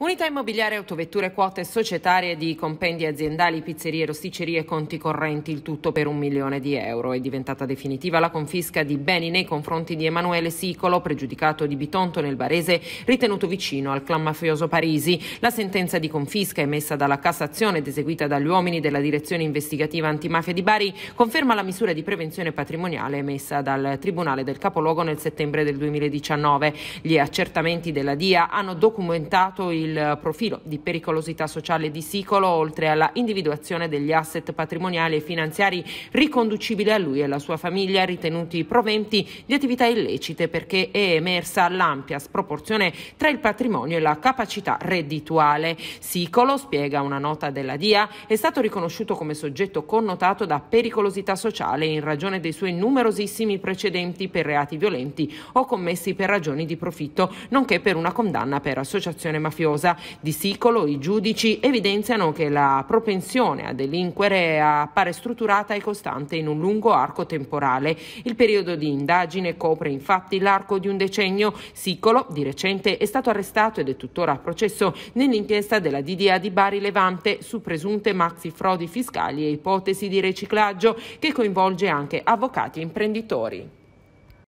Unità immobiliare, autovetture, quote societarie di compendi aziendali, pizzerie, rosticerie, e conti correnti, il tutto per un milione di euro. È diventata definitiva la confisca di beni nei confronti di Emanuele Sicolo, pregiudicato di Bitonto nel Barese, ritenuto vicino al clan mafioso Parisi. La sentenza di confisca emessa dalla Cassazione ed eseguita dagli uomini della Direzione Investigativa Antimafia di Bari conferma la misura di prevenzione patrimoniale emessa dal Tribunale del Capoluogo nel settembre del 2019. Gli accertamenti della DIA hanno documentato il il profilo di pericolosità sociale di Sicolo, oltre alla individuazione degli asset patrimoniali e finanziari riconducibili a lui e alla sua famiglia, ritenuti proventi di attività illecite, perché è emersa l'ampia sproporzione tra il patrimonio e la capacità reddituale. Sicolo, spiega una nota della DIA, è stato riconosciuto come soggetto connotato da pericolosità sociale in ragione dei suoi numerosissimi precedenti per reati violenti o commessi per ragioni di profitto, nonché per una condanna per associazione mafiosa causa di Sicolo i giudici evidenziano che la propensione a delinquere appare strutturata e costante in un lungo arco temporale. Il periodo di indagine copre infatti l'arco di un decennio. Sicolo di recente è stato arrestato ed è tuttora a processo nell'inchiesta della DDA di Bari Levante su presunte maxi frodi fiscali e ipotesi di riciclaggio che coinvolge anche avvocati e imprenditori.